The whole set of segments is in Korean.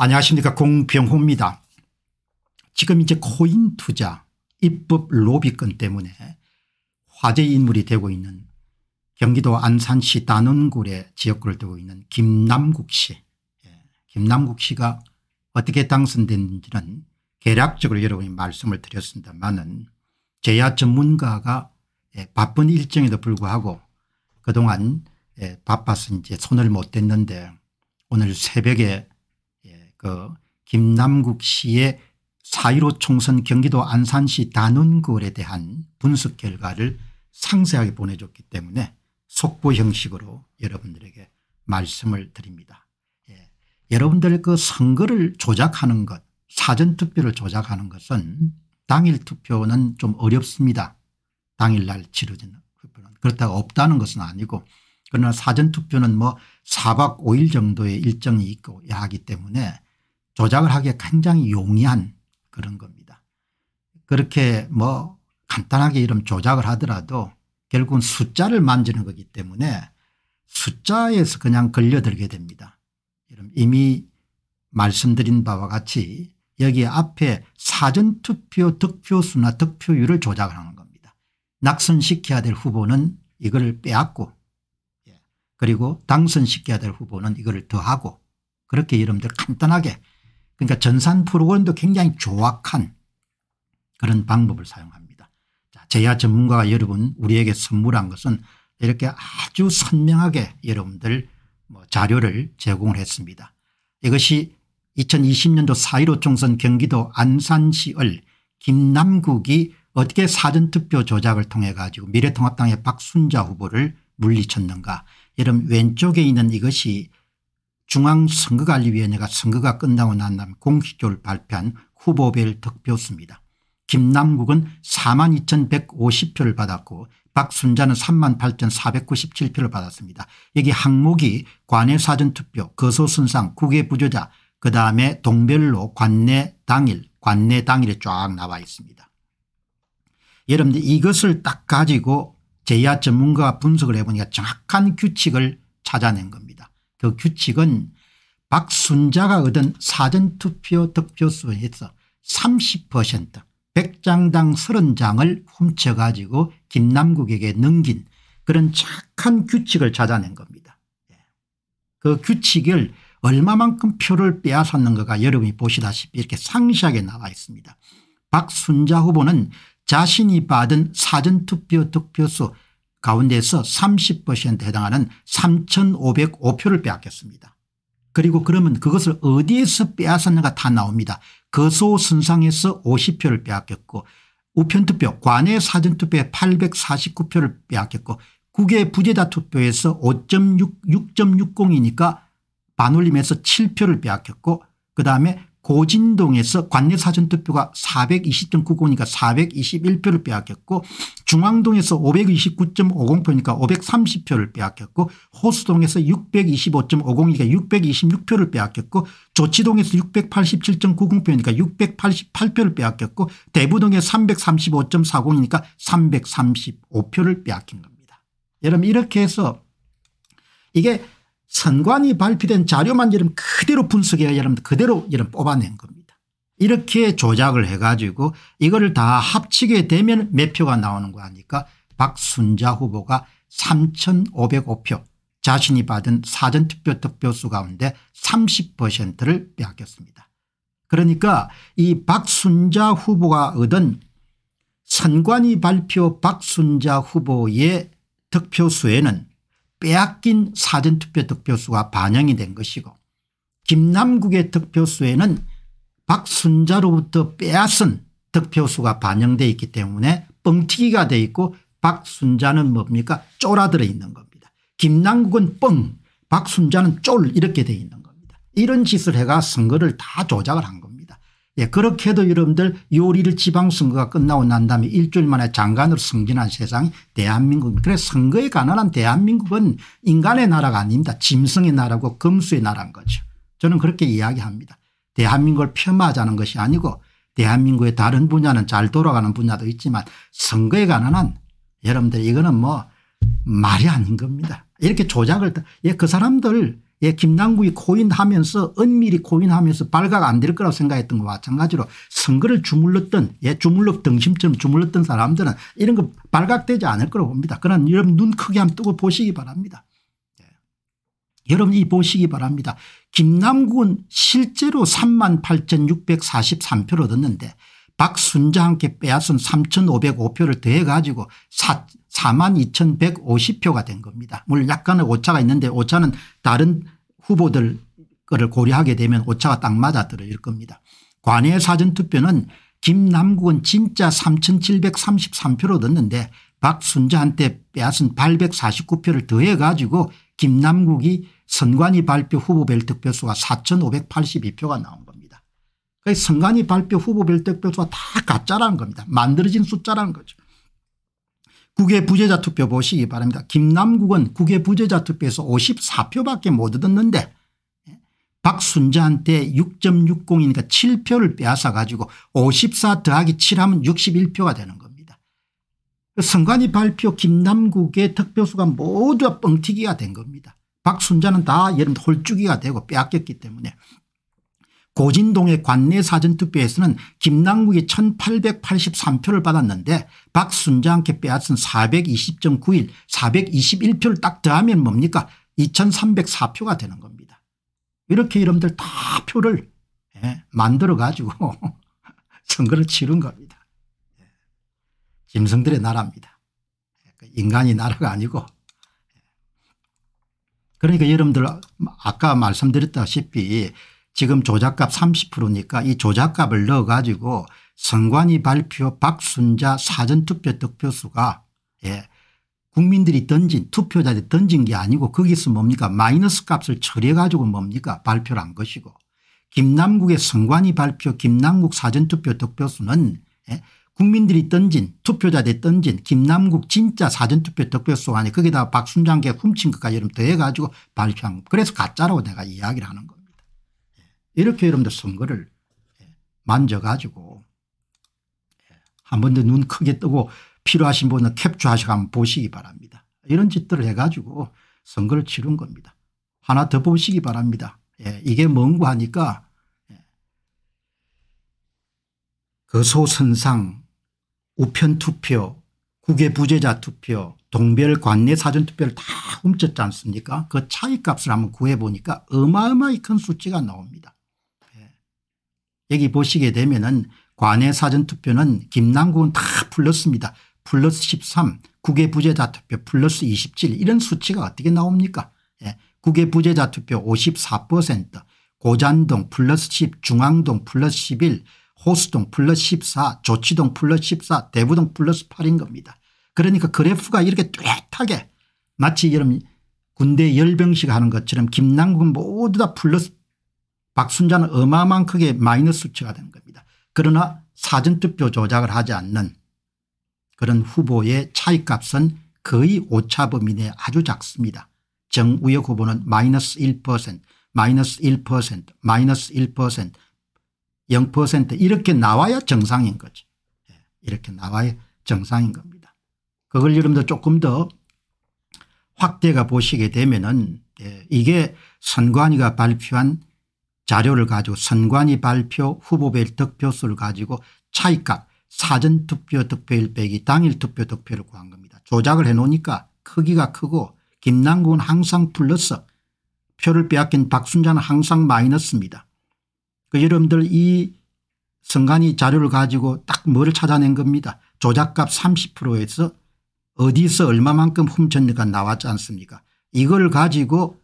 안녕하십니까 공병호입니다. 지금 이제 코인 투자 입법 로비건 때문에 화제 인물이 되고 있는 경기도 안산시 단원굴에 지역구를 두고 있는 김남국 씨. 예, 김남국 씨가 어떻게 당선됐는지는 개략적으로 여러분이 말씀을 드렸습니다만은 제야 전문가가 예, 바쁜 일정에도 불구하고 그동안 예, 바빠서 이제 손을 못 댔는데 오늘 새벽에 그 김남국 씨의 사1 5 총선 경기도 안산시 단원구에 대한 분석 결과를 상세하게 보내줬기 때문에 속보 형식으로 여러분들에게 말씀을 드립니다. 예. 여러분들 그 선거를 조작하는 것 사전투표를 조작하는 것은 당일 투표는 좀 어렵습니다. 당일날 치르지는 투표는. 그렇다고 없다는 것은 아니고 그러나 사전투표는 뭐 4박 5일 정도의 일정이 있고 야하기 때문에 조작을 하기에 굉장히 용이한 그런 겁니다. 그렇게 뭐 간단하게 이름 조작을 하더라도 결국은 숫자를 만지는 거기 때문에 숫자에서 그냥 걸려들게 됩니다. 이미 말씀드린 바와 같이 여기 앞에 사전투표 득표수나 득표율을 조작을 하는 겁니다. 낙선시켜야 될 후보는 이걸 빼앗고 예, 그리고 당선시켜야 될 후보는 이걸 더하고 그렇게 여러분들 간단하게 그러니까 전산 프로그램도 굉장히 조악한 그런 방법을 사용합니다. 자, 제야 전문가가 여러분 우리에게 선물한 것은 이렇게 아주 선명하게 여러분들 뭐 자료를 제공을 했습니다. 이것이 2020년도 4.15 총선 경기도 안산시을 김남국이 어떻게 사전투표 조작을 통해 가지고 미래통합당의 박순자 후보를 물리쳤는가 여러분 왼쪽에 있는 이것이 중앙선거관리위원회가 선거가 끝나고 난 다음 공식적으로 발표한 후보별 득표수입니다. 김남국은 4 2150표를 받았고 박순자는 3 8497표를 받았습니다. 여기 항목이 관내사전투표 거소순상 국외부조자 그다음에 동별로 관내 당일 관내 당일에 쫙 나와 있습니다. 여러분들 이것을 딱 가지고 제야 전문가가 분석을 해보니까 정확한 규칙을 찾아낸 겁니다. 그 규칙은 박순자가 얻은 사전투표 득표수에서 30% 100장당 30장을 훔쳐가지고 김남국에게 넘긴 그런 착한 규칙을 찾아낸 겁니다. 예. 그 규칙을 얼마만큼 표를 빼앗았는가가 여러분이 보시다시피 이렇게 상시하게 나와 있습니다. 박순자 후보는 자신이 받은 사전투표 득표수 가운데서 30%에 해당하는 3505표를 빼앗겼습니다. 그리고 그러면 그것을 어디에서 빼앗았는가 다 나옵니다. 거소선상에서 50표를 빼앗겼고 우편투표 관외 사전투표에 849표를 빼앗겼고 국외 부재자 투표에서 5.6 6.60이니까 반올림에서 7표를 빼앗겼고 그다음에 고진동에서 관내 사전투표가 420.99니까 421표를 빼앗겼고 중앙동에서 529.50표니까 530표를 빼앗겼고 호수동에서 625.50이니까 626표를 빼앗겼고 조치동에서 687.90표니까 688표를 빼앗겼고 대부동에 335.40이니까 335표를 빼앗긴 겁니다. 여러분 이렇게 해서 이게 선관위 발표된 자료만 여러분 그대로 분석해야 여러분 그대로 여러분 뽑아낸 겁니다. 이렇게 조작을 해가지고 이거를 다 합치게 되면 몇 표가 나오는 거 아니까 박순자 후보가 3,505표 자신이 받은 사전투표 득표수 가운데 30%를 빼앗겼습니다. 그러니까 이 박순자 후보가 얻은 선관위 발표 박순자 후보의 득표수에는 빼앗긴 사전투표 득표수가 반영이 된 것이고 김남국의 득표수에는 박순자로부터 빼앗은 득표수가 반영되어 있기 때문에 뻥튀기가 되어 있고 박순자는 뭡니까 쫄아들어 있는 겁니다. 김남국은 뻥 박순자는 쫄 이렇게 되어 있는 겁니다. 이런 짓을 해가 선거를 다 조작을 한 겁니다. 예, 그렇게도 여러분들 요리를 지방선거가 끝나고 난 다음에 일주일 만에 장관으로 승진한 세상이 대한민국입니다. 그래서 선거에 관한 대한민국은 인간의 나라가 아닙니다. 짐승의 나라고 금수의 나라인 거죠. 저는 그렇게 이야기합니다. 대한민국을 폄하하자는 것이 아니고 대한민국의 다른 분야는 잘 돌아가는 분야도 있지만 선거에 관한 여러분들 이거는 뭐 말이 아닌 겁니다. 이렇게 조작을 예, 그 사람들 예, 김남국이 코인하면서 은밀히 코인하면서 발각 안 될 거라고 생각했던 것과 마찬가지로 선거를 주물렀던 예, 주물럭 등심처럼 주물렀던 사람들은 이런 거 발각되지 않을 거라고 봅니다. 그러나 여러분 눈 크게 한번 뜨고 보시기 바랍니다. 예. 여러분 이 보시기 바랍니다. 김남국은 실제로 38,643표를 얻었는데 박순자함께 빼앗은 3,505표를 더해가지고 4만 2150표가 된 겁니다. 물론 약간의 오차가 있는데 오차는 다른 후보들 거를 고려하게 되면 오차가 딱 맞아떨어질 겁니다. 관외 사전투표는 김남국은 진짜 3733표로 얻었는데 박순자한테 빼앗은 849표를 더해 가지고 김남국이 선관위 발표 후보별 득표수가 4582표가 나온 겁니다. 그 선관위 발표 후보별 득표수가 다 가짜라는 겁니다. 만들어진 숫자라는 거죠. 국외 부재자 투표 보시기 바랍니다. 김남국은 국외 부재자 투표에서 54표밖에 못 얻었는데 예, 박순자한테 6.60이니까 7표를 빼앗아 가지고 54 더하기 7하면 61표가 되는 겁니다. 선관위 발표 김남국의 득표수가 모두 뻥튀기가 된 겁니다. 박순자는 다 예를 홀쭉이가 되고 빼앗겼기 때문에 고진동의 관내 사전투표에서는 김남국이 1883표를 받았는데 박순자한테 빼앗은 420.91 421표를 딱 더하면 뭡니까 2304표가 되는 겁니다. 이렇게 여러분들 다 표를 예, 만들어 가지고 선거를 치른 겁니다. 예. 짐승들의 나라입니다. 그 인간이 나라가 아니고 예. 그러니까 여러분들 아까 말씀드렸다시피 지금 조작값 30%니까 이 조작값을 넣어 가지고 선관위 발표 박순자 사전투표 득표수가 예 국민들이 던진 투표자들이 던진 게 아니고 거기서 뭡니까 마이너스 값을 처리해 가지고 뭡니까 발표를 한 것이고 김남국의 선관위 발표 김남국 사전투표 득표수는 예 국민들이 던진 투표자들이 던진 김남국 진짜 사전투표 득표수 아니 거기다 박순장께 훔친 것까지 여러분 더해 가지고 발표한 거 그래서 가짜라고 내가 이야기를 하는 거 이렇게 여러분들 선거를 만져가지고 한 번 더 눈 크게 뜨고 필요하신 분은 캡처하시고 한번 보시기 바랍니다. 이런 짓들을 해가지고 선거를 치른 겁니다. 하나 더 보시기 바랍니다. 예, 이게 뭔고 하니까 예. 그 소선상 우편투표 국외부재자 투표 동별 관내 사전투표를 다 훔쳤지 않습니까 그 차이값을 한번 구해보니까 어마어마히 큰 수치가 나옵니다. 여기 보시게 되면은 관외 사전투표는 김남국은 다 플러스입니다. 플러스 13 국외 부재자 투표 플러스 27 이런 수치가 어떻게 나옵니까 예. 국외 부재자 투표 54% 고잔동 플러스 10 중앙동 플러스 11 호수동 플러스 14 조치동 플러스 14 대부동 플러스 8인 겁니다. 그러니까 그래프가 이렇게 뚜렷하게 마치 여러분 군대 열병식 하는 것처럼 김남국은 모두 다 플러스 박순자는 어마어마한 크게 마이너스 수치가 되는 겁니다. 그러나 사전투표 조작을 하지 않는 그런 후보의 차이값은 거의 오차 범위 내 아주 작습니다. 정우혁 후보는 마이너스 1% 마이너스 1% 마이너스 1% 0% 이렇게 나와야 정상인 거죠. 예, 이렇게 나와야 정상인 겁니다. 그걸 여러분들 조금 더 확대가 보시게 되면은 예, 이게 선관위가 발표한 자료를 가지고 선관위 발표 후보별 득표수를 가지고 차이값 사전투표 득표일 빼기 당일 투표 득표를 구한 겁니다. 조작을 해놓으니까 크기가 크고 김남국은 항상 플러스 표를 빼앗긴 박순자는 항상 마이너스입니다. 그 여러분들 이 선관위 자료를 가지고 딱 뭐를 찾아낸 겁니다. 조작값 30%에서 어디서 얼마만큼 훔쳤는가 나왔지 않습니까 이걸 가지고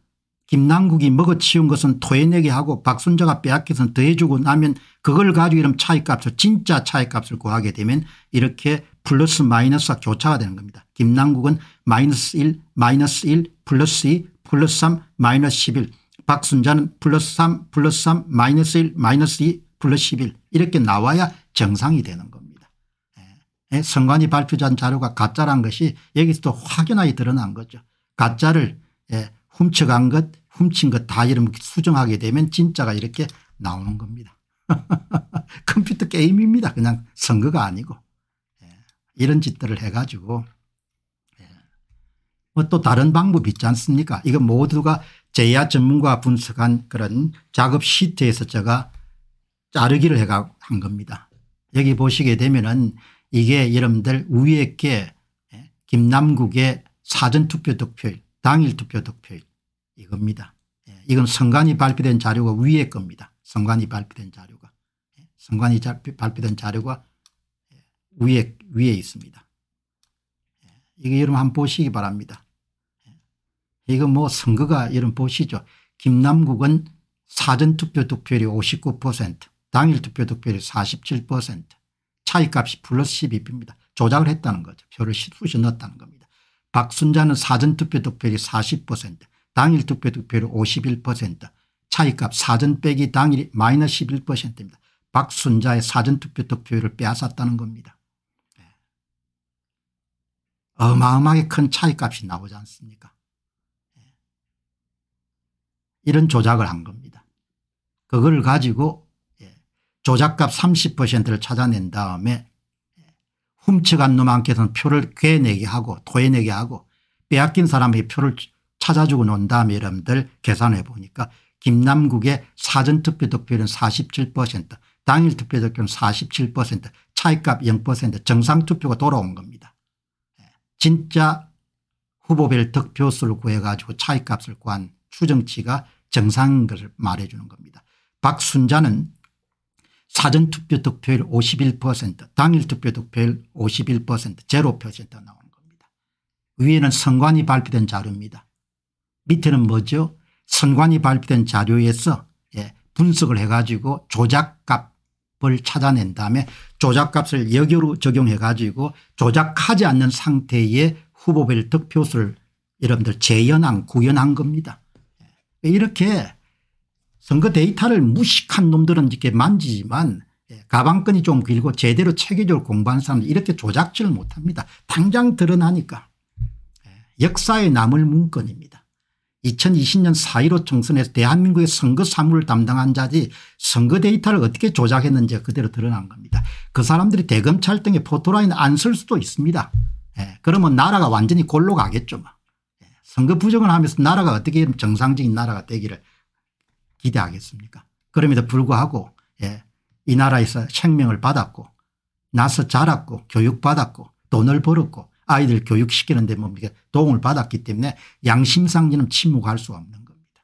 김남국이 먹어치운 것은 토해내게 하고 박순자가 빼앗겨서 더해주고 나면 그걸 가지고 이런 차이값을 진짜 차이값을 구하게 되면 이렇게 플러스 마이너스가 교차가 되는 겁니다. 김남국은 마이너스 1 마이너스 1 플러스 2 플러스 3 마이너스 11 박순자는 플러스 3 플러스 3 마이너스 1 마이너스 2 플러스 11 이렇게 나와야 정상이 되는 겁니다. 예. 예 선관위 발표한 자료가 가짜란 것이 여기서도 확연하게 드러난 거죠. 가짜를 예. 훔쳐간 것 훔친 것 다 이렇게 수정하게 되면 진짜가 이렇게 나오는 겁니다. 컴퓨터 게임입니다. 그냥 선거가 아니고 예. 이런 짓들을 해가지고 예. 뭐또 다른 방법 있지 않습니까 이건 모두가 제야 전문가 분석한 그런 작업 시트에서 제가 자르기를 해가 한 겁니다. 여기 보시게 되면은 이게 여러분들 우에 예, 김남국의 사전투표 득표율 당일 투표 득표일 이겁니다. 예, 이건 선관위 발표된 자료가 위에 겁니다. 선관위 발표된 자료가. 예, 선관위 발표된 자료가 예, 위에, 위에 있습니다. 예, 이거 여러분 한번 보시기 바랍니다. 예, 이거 뭐 선거가 여러분 보시죠. 김남국은 사전투표 득표율이 59% 당일 투표 득표율이 47% 차이값이 플러스 12입니다. 조작을 했다는 거죠. 표를 수시 넣었다는 겁니다. 박순자는 사전투표 득표율이 40% 당일 투표 득표율 51% 차이값 사전 빼기 당일이 마이너스 11%입니다. 박순자의 사전투표 득표율을 빼앗았다는 겁니다. 예. 어마어마하게 큰 차이값이 나오지 않습니까 예. 이런 조작을 한 겁니다. 그걸 가지고 예, 조작값 30%를 찾아낸 다음에 훔쳐간 놈한테서는 표를 꿰내게 하고 토해내게 하고 빼앗긴 사람의 표를 찾아주고 논 다음에 여러분들 계산해 보니까 김남국의 사전투표 득표율은 47% 당일 투표 득표율은 47% 차이값 0% 정상투표가 돌아온 겁니다. 예, 진짜 후보별 득표수를 구해가지고 차이값을 구한 추정치가 정상인 것을 말해주는 겁니다. 박순자는 사전투표 득표율 51% 당일 투표 득표율 51% 제로 표센트 나오는 겁니다. 위에는 선관위 발표된 자료입니다. 밑에는 뭐죠 선관위 발표된 자료에서 예, 분석을 해가지고 조작값을 찾아낸 다음에 조작값을 여교로 적용해 가지고 조작하지 않는 상태의 후보별 득표수를 여러분들 재연한 구현한 겁니다. 예, 이렇게 선거 데이터를 무식한 놈들은 이렇게 만지지만 예, 가방끈이 좀 길고 제대로 체계적으로 공부한 사람들 이렇게 조작질을 못합니다. 당장 드러나니까 예, 역사에 남을 문건입니다. 2020년 4.15 총선에서 대한민국의 선거 사무를 담당한 자지 선거 데이터를 어떻게 조작했는지 그대로 드러난 겁니다. 그 사람들이 대검찰 등의 포토라인 안쓸 수도 있습니다. 예, 그러면 나라가 완전히 골로 가겠죠. 뭐. 예, 선거 부정을 하면서 나라가 어떻게 정상적인 나라가 되기를 기대하겠습니까? 그럼에도 불구하고 예, 이 나라에서 생명을 받았고 나서 자랐고 교육받았고 돈을 벌었고 아이들 교육시키는데 뭡니까 뭐 도움을 받았기 때문에 양심상지는 침묵할 수 없는 겁니다.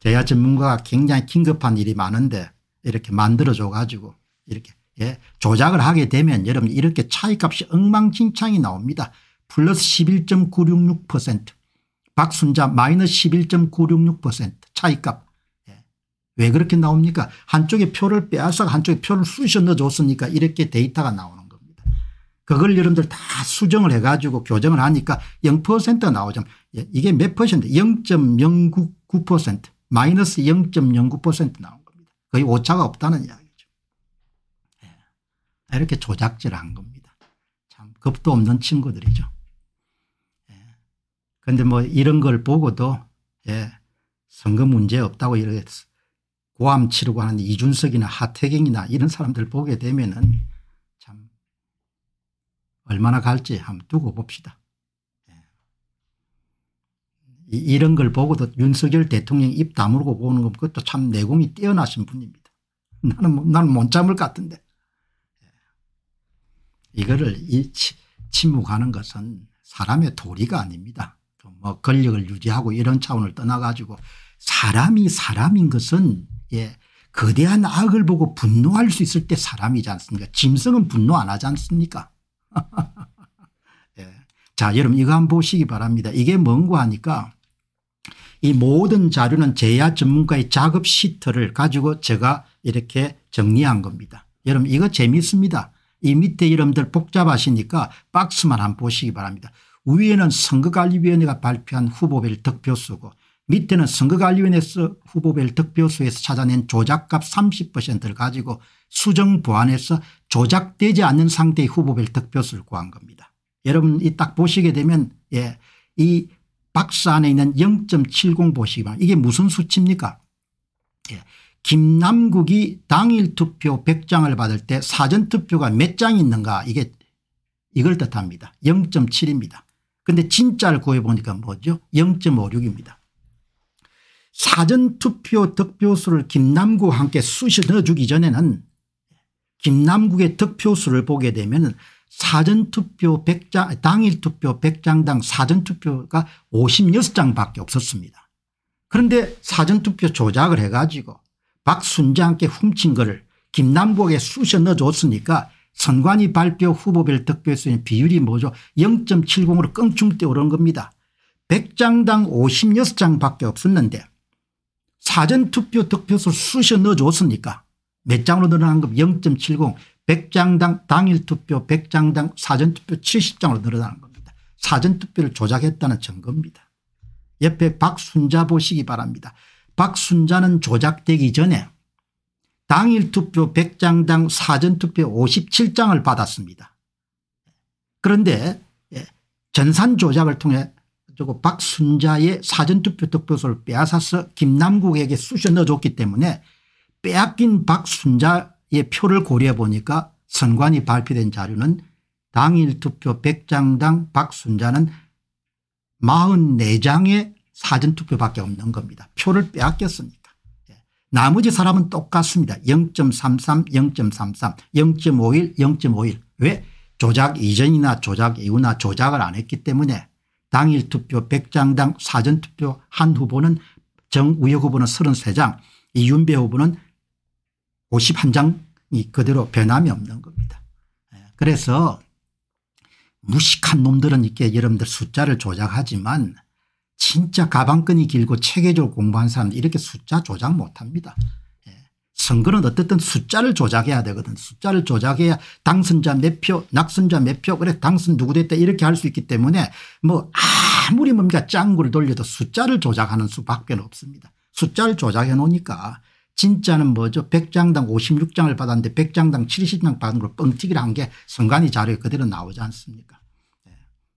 제야 전문가가 굉장히 긴급한 일이 많은데 이렇게 만들어줘 가지고 이렇게 예, 조작을 하게 되면 여러분 이렇게 차이값이 엉망진창이 나옵니다. 플러스 11.966% 박순자 마이너스 11.966% 차이값 왜 그렇게 나옵니까 한쪽에 표를 빼앗아 한쪽에 표를 쑤셔 넣어줬으니까 이렇게 데이터가 나오는 겁니다. 그걸 여러분들 다 수정을 해가지고 교정을 하니까 0%가 나오죠. 예, 이게 몇 퍼센트 0.099% 마이너스 0.09% 나온 겁니다. 거의 오차가 없다는 이야기죠. 예. 이렇게 조작질한 겁니다. 참 겁도 없는 친구들이죠. 그런데 예. 뭐 이런 걸 보고도 예, 선거 문제 없다고 이렇게 고함 치르고 하는 이준석이나 하태경이나 이런 사람들 보게 되면은 참 얼마나 갈지 한번 두고 봅시다. 예. 이런 걸 보고도 윤석열 대통령 입 다물고 보는 건 그것도 참 내공이 뛰어나신 분입니다. 나는, 뭐, 나는 못 참을 것 같은데. 예. 이거를 이 침묵하는 것은 사람의 도리가 아닙니다. 뭐 권력을 유지하고 이런 차원을 떠나가지고 사람이 사람인 것은 예. 거대한 악을 보고 분노할 수 있을 때 사람이지 않습니까? 짐승은 분노 안 하지 않습니까? 예. 자, 여러분 이거 한번 보시기 바랍니다. 이게 뭔고 하니까 이 모든 자료는 제야 전문가의 작업 시트를 가지고 제가 이렇게 정리한 겁니다. 여러분 이거 재밌습니다. 이 밑에 이름들 복잡하시니까 박스만 한번 보시기 바랍니다. 위에는 선거관리위원회가 발표한 후보별 득표수고 밑에는 선거관리위원회에서 후보별 득표수에서 찾아낸 조작값 30%를 가지고 수정보완해서 조작되지 않는 상태의 후보별 득표수를 구한 겁니다. 여러분 이 딱 보시게 되면 예, 이 박스 안에 있는 0.70 보시기만 이게 무슨 수치입니까 예, 김남국이 당일 투표 100장을 받을 때 사전투표가 몇 장 있는가 이게 이걸 뜻합니다. 0.7입니다. 근데 진짜를 구해보니까 뭐죠 0.56입니다. 사전투표 득표수를 김남구와 함께 쑤셔 넣어주기 전에는 김남국의 득표수를 보게 되면 사전투표 100장 당일투표 100장당 사전투표가 56장밖에 없었습니다. 그런데 사전투표 조작을 해가지고 박순자한테 훔친 거를 김남국에 쑤셔 넣어줬으니까 선관위 발표 후보별 득표수의 비율이 뭐죠 0.70으로 껑충 뛰어오른 겁니다. 100장당 56장밖에 없었는데 사전투표 득표수 수시 넣어줬으니까 몇 장으로 늘어난 거0.70 100장당 당일 투표 100장당 사전투표 70장으로 늘어나는 겁니다. 사전투표를 조작했다는 증거입니다. 옆에 박순자 보시기 바랍니다. 박순자는 조작되기 전에 당일 투표 100장당 사전투표 57장을 받았습니다. 그런데 예, 전산 조작을 통해 저거 박순자의 사전투표 득표수를 빼앗아서 김남국에게 쑤셔 넣어줬기 때문에 빼앗긴 박순자의 표를 고려해 보니까 선관위 발표된 자료는 당일 투표 100장당 박순자는 44장의 사전투표밖에 없는 겁니다. 표를 빼앗겼으니까. 예. 나머지 사람은 똑같습니다. 0.33 0.33 0.51 0.51왜 조작 이전이나 조작 이후나 조작을 안 했기 때문에 당일 투표 100장당 사전 투표 한 후보는 정우혁 후보는 33장 이윤배 후보는 51장이 그대로 변함이 없는 겁니다. 예, 그래서 무식한 놈들은 이렇게 여러분들 숫자를 조작하지만 진짜 가방끈이 길고 체계적으로 공부한 사람 이렇게 숫자 조작 못합니다. 선거는 어쨌든 숫자를 조작해야 되거든. 숫자를 조작해야 당선자 몇 표, 낙선자 몇 표, 그래 당선 누구 됐다 이렇게 할 수 있기 때문에 뭐 아무리 뭡니까 짱구를 돌려도 숫자를 조작하는 수밖에 없습니다. 숫자를 조작해 놓으니까 진짜는 뭐죠 100장당 56장을 받았는데 100장당 70장 받은 걸 뻥튀기를 한게 선관위 자료에 그대로 나오지 않습니까 예.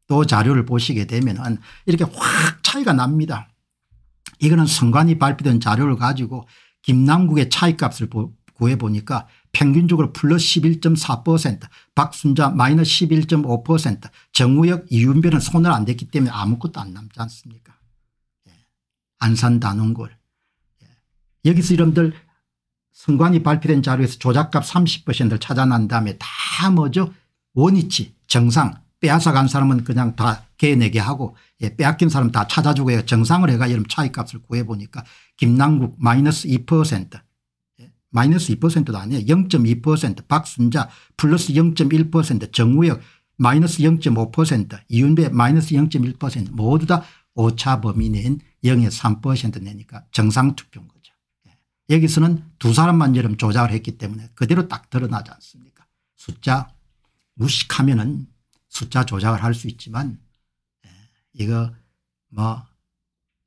또 자료를 보시게 되면 은 이렇게 확 차이가 납니다. 이거는 선관위 발표된 자료를 가지고 김남국의 차이값을 구해보니까 평균적으로 플러스 11.4% 박순자 마이너스 11.5% 정우혁 이윤별은 손을 안 댔기 때문에 아무것도 안 남지 않습니까 예. 안산 단원골 예. 여기서 이름들 선관위 발표된 자료에서 조작값 30%를 찾아난 다음에 다 뭐죠 원위치 정상 빼앗아간 사람은 그냥 다 개내게 하고 예, 빼앗긴 사람 다 찾아주고 요 정상을 해가 여름 차이값을 구해보니까 김남국 마이너스 2% 예, 마이너스 2%도 아니에요. 0.2% 박순자 플러스 0.1% 정우혁 마이너스 0.5% 이윤배 마이너스 0.1% 모두 다 오차 범위 내인 0 3% 내니까 정상 투표인 거죠. 예. 여기서는 두 사람만 여름 조작을 했기 때문에 그대로 딱 드러나지 않습니까 숫자 무식하면 은 숫자 조작을 할 수 있지만 예, 이거 뭐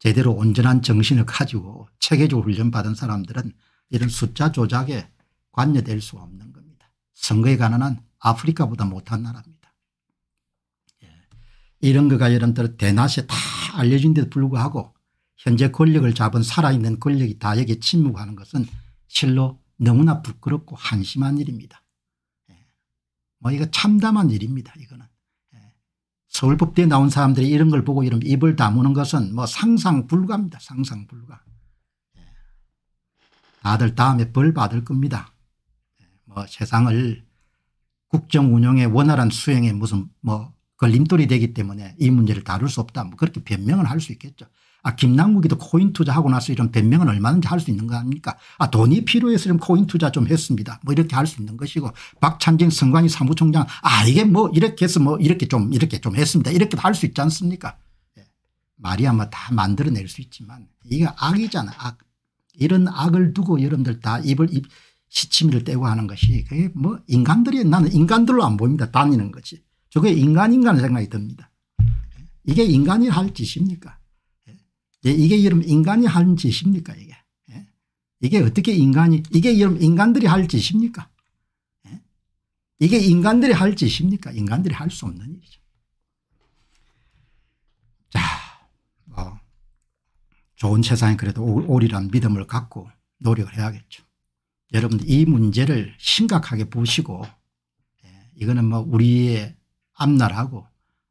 제대로 온전한 정신을 가지고 체계적 훈련받은 사람들은 이런 숫자 조작에 관여될 수 없는 겁니다. 선거에 관한 아프리카보다 못한 나라입니다. 예, 이런 거가 예를 들 대낮에 다 알려진데도 불구하고 현재 권력을 잡은 살아있는 권력이 다 여기에 침묵하는 것은 실로 너무나 부끄럽고 한심한 일입니다. 예, 뭐 이거 참담한 일입니다. 이거는. 서울법대에 나온 사람들이 이런 걸 보고 이런 입을 다무는 것은 뭐 상상 불가입니다. 상상 불가. 다들 예. 다음에 벌 받을 겁니다. 예. 뭐 세상을 국정 운영의 원활한 수행에 무슨 뭐 걸림돌이 되기 때문에 이 문제를 다룰 수 없다. 뭐 그렇게 변명을 할 수 있겠죠. 아 김남국이도 코인 투자하고 나서 이런 변명은 얼마든지 할 수 있는 거 아닙니까 아 돈이 필요해서 코인 투자 좀 했습니다 뭐 이렇게 할 수 있는 것이고 박찬진 선관위 사무총장 아 이게 뭐 이렇게 해서 뭐 이렇게 좀 이렇게 좀 했습니다 이렇게 할수 있지 않습니까 예. 말이야 뭐다 만들어낼 수 있지만 이게 악이잖아 악 이런 악을 두고 여러분들 다 입을 입 시치미를 떼고 하는 것이 그게 뭐 인간들이 나는 인간들로 안 보입니다 다니는 거지 저게 인간 인간 생각이 듭니다 이게 인간이 할 짓입니까 예, 이게 여러분 인간이 할 짓입니까 이게. 예? 이게 어떻게 인간이 이게 여러분 인간들이 할 짓입니까. 예? 이게 인간들이 할 짓입니까 인간들이 할 수 없는 일이죠. 자뭐 좋은 세상에 그래도 오리란 믿음을 갖고 노력을 해야겠죠. 여러분들 이 문제를 심각하게 보시고 예, 이거는 뭐 우리의 앞날하고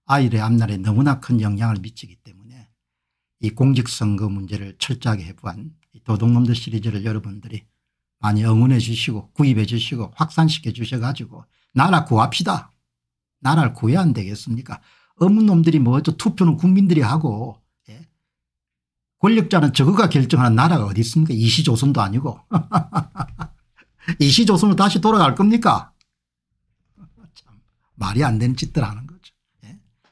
아이의 앞날에 너무나 큰 영향을 미치기 때문에 이 공직선거 문제를 철저하게 해부한 도둑놈들 시리즈를 여러분들이 많이 응원해 주시고 구입해 주시고 확산시켜 주셔가지고 나라 구합시다. 나라를 구해야 안 되겠습니까 없는 놈들이 뭐죠 투표는 국민들이 하고 예? 권력자는 저거가 결정하는 나라가 어디 있습니까 이시조선도 아니고 이시조선으로 다시 돌아갈 겁니까 참 말이 안 되는 짓들 하는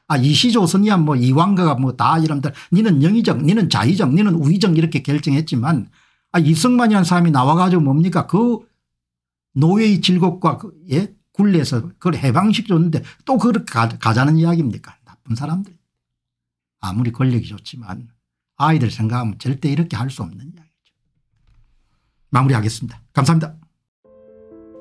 아 이시조선이야 뭐 이왕가가 뭐다 이런들 니는 영의정 니는 자의정 니는 우의정 이렇게 결정했지만 아 이승만이라는 사람이 나와가지고 뭡니까 그 노예의 질곡과 그, 예 굴레에서 그걸 해방식 줬는데 또 그걸 가, 가자는 이야기입니까 나쁜 사람들 아무리 권력이 좋지만 아이들 생각하면 절대 이렇게 할 수 없는 이야기죠 마무리하겠습니다 감사합니다.